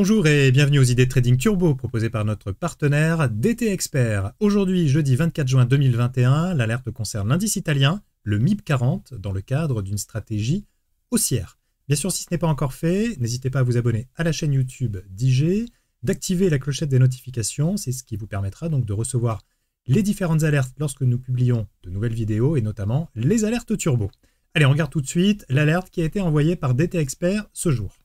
Bonjour et bienvenue aux idées Trading Turbo proposées par notre partenaire DT Expert. Aujourd'hui, jeudi 24 juin 2021, l'alerte concerne l'indice italien, le mip 40, dans le cadre d'une stratégie haussière. Bien sûr, si ce n'est pas encore fait, n'hésitez pas à vous abonner à la chaîne YouTube d'IG, d'activer la clochette des notifications, c'est ce qui vous permettra donc de recevoir les différentes alertes lorsque nous publions de nouvelles vidéos et notamment les alertes turbo. Allez, on regarde tout de suite l'alerte qui a été envoyée par DT Expert ce jour.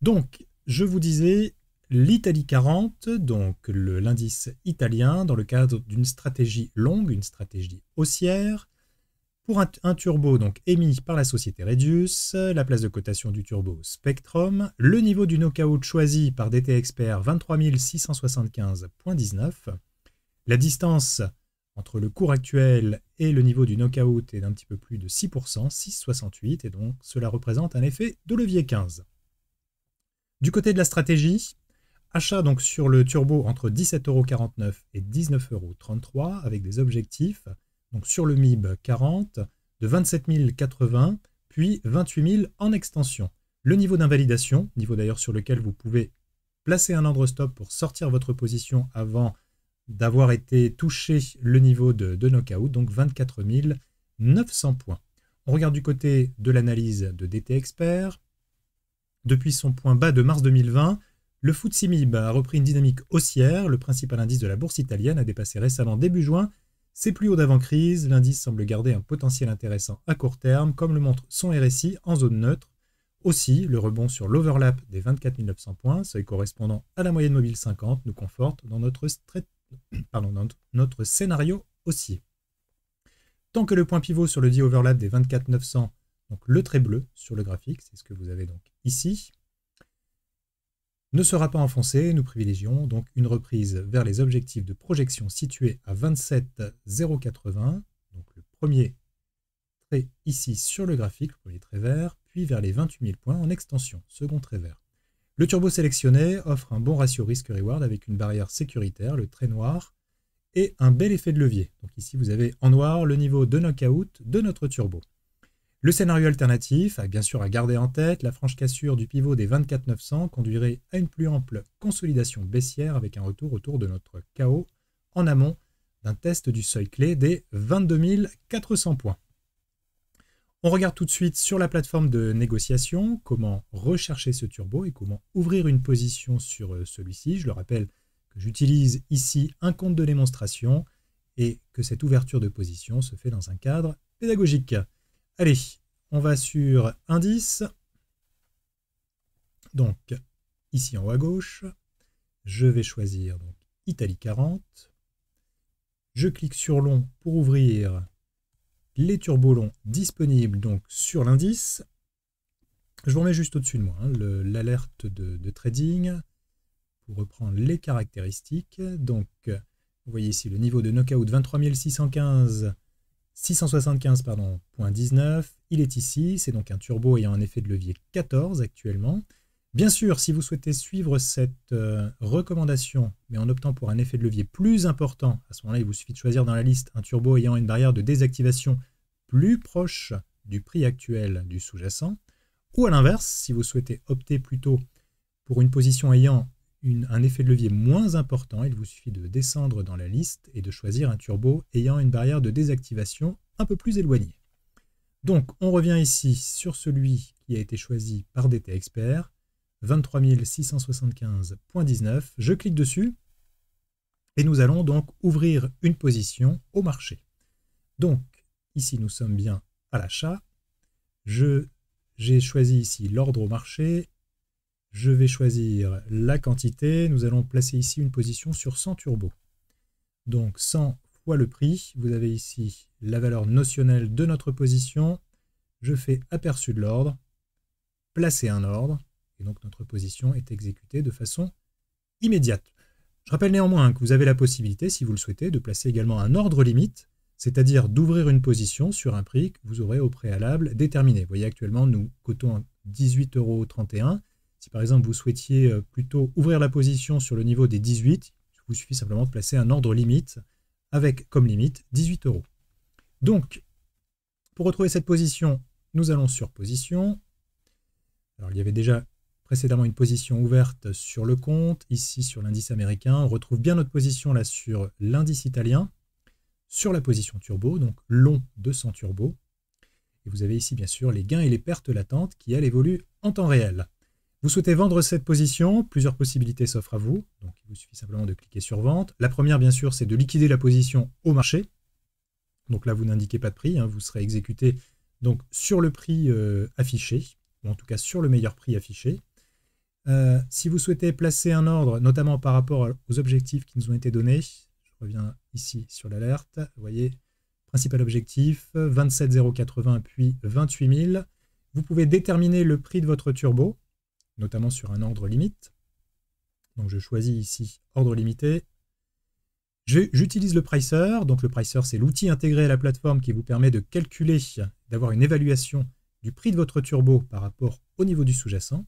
Donc, je vous disais, l'Italie 40, donc l'indice italien, dans le cadre d'une stratégie longue, une stratégie haussière, pour un, turbo donc émis par la société Redius, la place de cotation du turbo Spectrum, le niveau du knockout choisi par DT Expert 23675.19, la distance entre le cours actuel et le niveau du knockout est d'un petit peu plus de 6%, 6,68, et donc cela représente un effet de levier 15. Du côté de la stratégie, achat donc sur le turbo entre 17,49€ et 19,33€ avec des objectifs donc sur le MIB 40 de 27 080 puis 28 000 en extension. Le niveau d'invalidation, niveau d'ailleurs sur lequel vous pouvez placer un ordre stop pour sortir votre position avant d'avoir été touché le niveau de, de knockout, donc 24 900 points. On regarde du côté de l'analyse de DT Expert. Depuis son point bas de mars 2020, le FTSE MIB a repris une dynamique haussière. Le principal indice de la bourse italienne a dépassé récemment début juin ses plus hauts d'avant-crise. L'indice semble garder un potentiel intéressant à court terme, comme le montre son RSI en zone neutre. Aussi, le rebond sur l'overlap des 24 900 points, seuil correspondant à la moyenne mobile 50, nous conforte dans notre, notre scénario haussier. Tant que le point pivot sur le dit overlap des 24 900, donc le trait bleu sur le graphique, c'est ce que vous avez donc Ici, ne sera pas enfoncé, nous privilégions donc une reprise vers les objectifs de projection situés à 27080, donc le premier trait ici sur le graphique, le premier trait vert, puis vers les 28 000 points en extension, second trait vert. Le turbo sélectionné offre un bon ratio risque-reward avec une barrière sécuritaire, le trait noir, et un bel effet de levier. Donc ici vous avez en noir le niveau de knockout de notre turbo. Le scénario alternatif a bien sûr à garder en tête, la franche cassure du pivot des 24-900 conduirait à une plus ample consolidation baissière avec un retour autour de notre chaos en amont d'un test du seuil clé des 22 400 points. On regarde tout de suite sur la plateforme de négociation comment rechercher ce turbo et comment ouvrir une position sur euh, celui-ci. Je le rappelle que j'utilise ici un compte de démonstration et que cette ouverture de position se fait dans un cadre pédagogique. Allez, on va sur indice. Donc, ici en haut à gauche, je vais choisir donc, Italie 40. Je clique sur long pour ouvrir les longs disponibles donc sur l'indice. Je vous remets juste au-dessus de moi hein, l'alerte de, trading pour reprendre les caractéristiques. Donc, vous voyez ici le niveau de knockout 23615 675 pardon, point 19, il est ici, c'est donc un turbo ayant un effet de levier 14 actuellement. Bien sûr, si vous souhaitez suivre cette euh, recommandation, mais en optant pour un effet de levier plus important, à ce moment-là, il vous suffit de choisir dans la liste un turbo ayant une barrière de désactivation plus proche du prix actuel du sous-jacent, ou à l'inverse, si vous souhaitez opter plutôt pour une position ayant un effet de levier moins important. Il vous suffit de descendre dans la liste et de choisir un turbo ayant une barrière de désactivation un peu plus éloignée. Donc, on revient ici sur celui qui a été choisi par DT Expert, 23675.19. Je clique dessus et nous allons donc ouvrir une position au marché. Donc, ici, nous sommes bien à l'achat. J'ai choisi ici l'ordre au marché je vais choisir la quantité. Nous allons placer ici une position sur 100 turbo. Donc 100 fois le prix. Vous avez ici la valeur notionnelle de notre position. Je fais aperçu de l'ordre, placer un ordre. Et donc notre position est exécutée de façon immédiate. Je rappelle néanmoins que vous avez la possibilité, si vous le souhaitez, de placer également un ordre limite, c'est-à-dire d'ouvrir une position sur un prix que vous aurez au préalable déterminé. Vous voyez actuellement, nous cotons 18,31 euros. Si par exemple vous souhaitiez euh, plutôt ouvrir la position sur le niveau des 18, il vous suffit simplement de placer un ordre limite avec comme limite 18 euros. Donc, pour retrouver cette position, nous allons sur position. Alors, il y avait déjà précédemment une position ouverte sur le compte, ici sur l'indice américain. On retrouve bien notre position là sur l'indice italien, sur la position turbo, donc long 200 turbo. Et vous avez ici bien sûr les gains et les pertes latentes qui, elles, évoluent en temps réel. Vous souhaitez vendre cette position, plusieurs possibilités s'offrent à vous, donc il vous suffit simplement de cliquer sur vente. La première bien sûr c'est de liquider la position au marché, donc là vous n'indiquez pas de prix, hein. vous serez exécuté donc sur le prix euh, affiché, ou en tout cas sur le meilleur prix affiché. Euh, si vous souhaitez placer un ordre, notamment par rapport aux objectifs qui nous ont été donnés, je reviens ici sur l'alerte, vous voyez, principal objectif, 27080 puis 28000. Vous pouvez déterminer le prix de votre turbo, notamment sur un ordre limite. Donc je choisis ici ordre limité. J'utilise le pricer. Donc le pricer, c'est l'outil intégré à la plateforme qui vous permet de calculer, d'avoir une évaluation du prix de votre turbo par rapport au niveau du sous-jacent.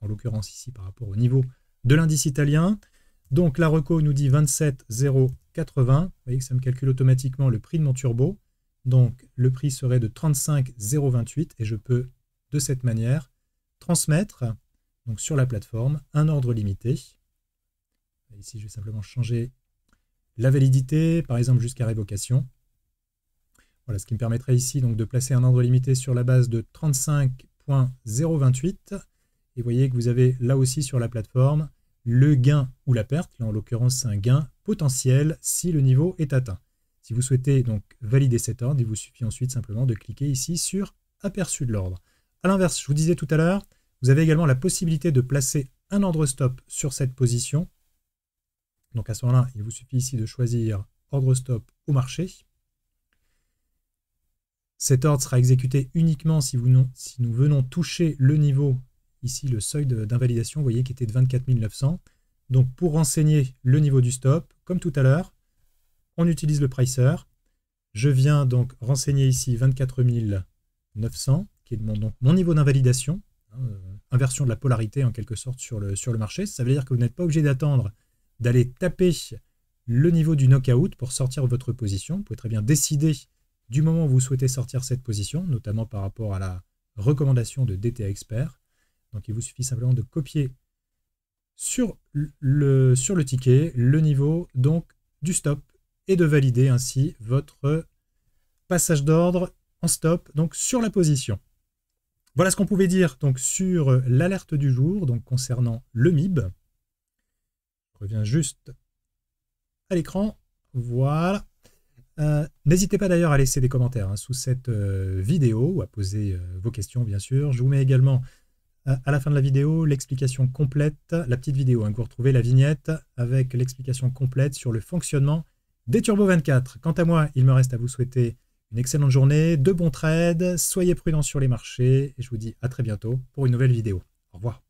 En l'occurrence ici par rapport au niveau de l'indice italien. Donc la reco nous dit 27,080. Vous voyez que ça me calcule automatiquement le prix de mon turbo. Donc le prix serait de 35,028 et je peux de cette manière transmettre donc sur la plateforme, un ordre limité. Ici, je vais simplement changer la validité, par exemple jusqu'à révocation. Voilà, ce qui me permettrait ici donc, de placer un ordre limité sur la base de 35.028. Et vous voyez que vous avez là aussi sur la plateforme le gain ou la perte. Là, en l'occurrence, c'est un gain potentiel si le niveau est atteint. Si vous souhaitez donc valider cet ordre, il vous suffit ensuite simplement de cliquer ici sur aperçu de l'ordre. A l'inverse, je vous disais tout à l'heure, vous avez également la possibilité de placer un ordre stop sur cette position. Donc à ce moment-là, il vous suffit ici de choisir ordre stop au marché. Cet ordre sera exécuté uniquement si, nous venons toucher le niveau, ici le seuil d'invalidation, vous voyez, qui était de 24 900. Donc pour renseigner le niveau du stop, comme tout à l'heure, on utilise le pricer. Je viens donc renseigner ici 24 900, qui est mon niveau d'invalidation. Hein, inversion de la polarité en quelque sorte sur le, sur le marché. Ça veut dire que vous n'êtes pas obligé d'attendre d'aller taper le niveau du knockout pour sortir votre position. Vous pouvez très bien décider du moment où vous souhaitez sortir cette position, notamment par rapport à la recommandation de DTA Expert. Donc il vous suffit simplement de copier sur le, sur le ticket le niveau donc du stop et de valider ainsi votre passage d'ordre en stop donc sur la position. Voilà ce qu'on pouvait dire donc sur euh, l'alerte du jour, donc concernant le MIB. Je reviens juste à l'écran. Voilà. Euh, n'hésitez pas d'ailleurs à laisser des commentaires hein, sous cette euh, vidéo ou à poser vos questions, bien sûr. Je vous mets également à la fin de la vidéo l'explication complète, la petite vidéo où hein, vous retrouvez, la vignette, avec l'explication complète sur le fonctionnement des Turbo 24. Quant à moi, il me reste à vous souhaiter une excellente journée, de bons trades, soyez prudents sur les marchés et je vous dis à très bientôt pour une nouvelle vidéo. Au revoir.